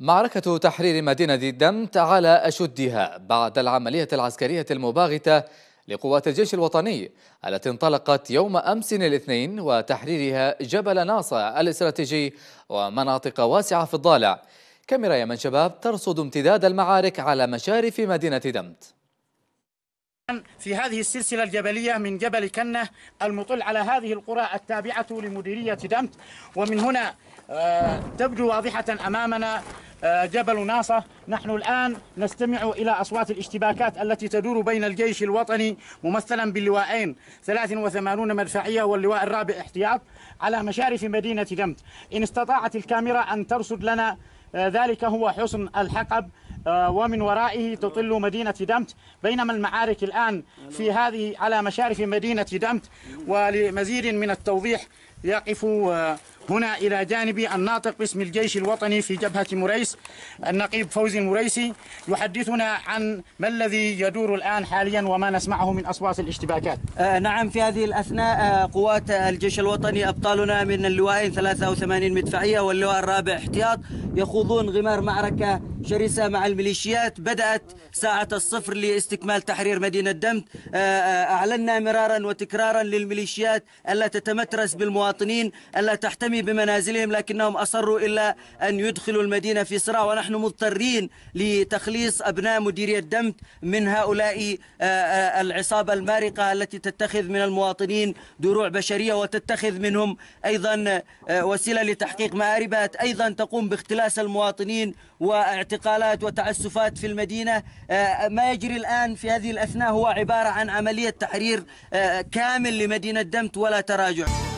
معركة تحرير مدينة دمت على أشدها بعد العملية العسكرية المباغتة لقوات الجيش الوطني التي انطلقت يوم أمس الاثنين وتحريرها جبل ناصع الاستراتيجي ومناطق واسعة في الضالع كاميرا يمن شباب ترصد امتداد المعارك على مشارف مدينة دمت في هذه السلسلة الجبلية من جبل كنة المطل على هذه القرى التابعة لمديرية دمت ومن هنا آه، تبدو واضحة أمامنا آه، جبل ناصة نحن الآن نستمع إلى أصوات الاشتباكات التي تدور بين الجيش الوطني ممثلا باللواءين 83 مدفعية واللواء الرابع احتياط على مشارف مدينة دمت إن استطاعت الكاميرا أن ترصد لنا آه، ذلك هو حصن الحقب آه، ومن ورائه تطل مدينة دمت بينما المعارك الآن في هذه على مشارف مدينة دمت ولمزيد من التوضيح يقف هنا إلى جانبي الناطق باسم الجيش الوطني في جبهة مريس النقيب فوزي المريسي يحدثنا عن ما الذي يدور الآن حاليا وما نسمعه من أصوات الاشتباكات آه نعم في هذه الأثناء آه قوات الجيش الوطني أبطالنا من اللواء 83 مدفعية واللواء الرابع احتياط يخوضون غمار معركة شرسة مع الميليشيات بدأت ساعة الصفر لاستكمال تحرير مدينة دمت آه، آه، أعلنا مرارا وتكرارا للميليشيات ألا تتمترس بالمواطنين ألا تحتمي بمنازلهم لكنهم أصروا إلا أن يدخلوا المدينة في صراع ونحن مضطرين لتخليص أبناء مديرية دمت من هؤلاء آه، العصابة المارقة التي تتخذ من المواطنين دروع بشرية وتتخذ منهم أيضا وسيلة لتحقيق مآربات أيضا تقوم باختلاس المواطنين واعتقال اعتقالات وتعسفات في المدينة آه، ما يجري الآن في هذه الأثناء هو عبارة عن عملية تحرير آه، كامل لمدينة دمت ولا تراجع